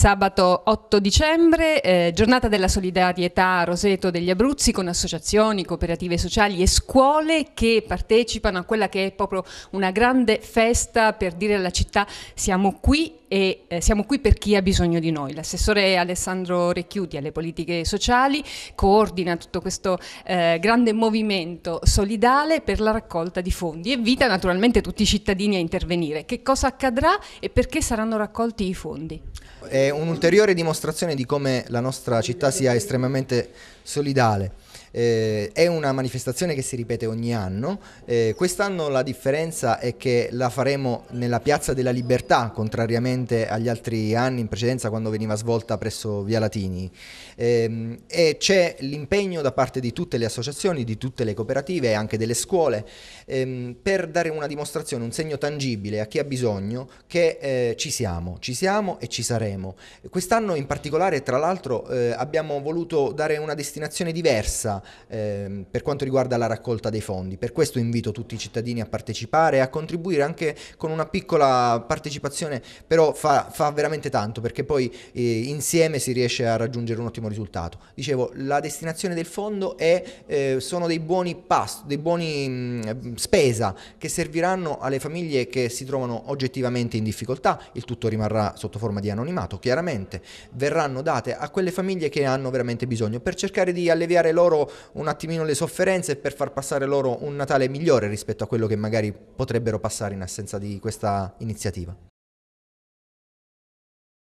Sabato 8 dicembre, eh, giornata della solidarietà a Roseto degli Abruzzi con associazioni, cooperative sociali e scuole che partecipano a quella che è proprio una grande festa per dire alla città siamo qui e eh, siamo qui per chi ha bisogno di noi. L'assessore Alessandro Recchiuti alle politiche sociali coordina tutto questo eh, grande movimento solidale per la raccolta di fondi e invita naturalmente tutti i cittadini a intervenire. Che cosa accadrà e perché saranno raccolti i fondi? È eh, un'ulteriore dimostrazione di come la nostra città sia estremamente solidale. Eh, è una manifestazione che si ripete ogni anno. Eh, quest'anno la differenza è che la faremo nella Piazza della Libertà, contrariamente agli altri anni in precedenza quando veniva svolta presso Via Latini. Eh, e c'è l'impegno da parte di tutte le associazioni, di tutte le cooperative e anche delle scuole ehm, per dare una dimostrazione, un segno tangibile a chi ha bisogno che eh, ci siamo, ci siamo e ci saremo. Quest'anno in particolare, tra l'altro, eh, abbiamo voluto dare una destinazione diversa spesa ehm, per quanto riguarda la raccolta dei fondi. Per questo invito tutti i cittadini a partecipare e a contribuire anche con una piccola partecipazione, però fa, fa veramente tanto perché poi eh, insieme si riesce a raggiungere un ottimo risultato. Dicevo, la destinazione del fondo è, eh, sono dei buoni pasto, dei buoni mh, mm, spesa che serviranno alle famiglie che si trovano oggettivamente in difficoltà, il tutto rimarrà sotto forma di anonimato, chiaramente verranno date a quelle famiglie che hanno veramente bisogno per cercare di alleviare loro un attimino le sofferenze per far passare loro un Natale migliore rispetto a quello che magari potrebbero passare in assenza di questa iniziativa.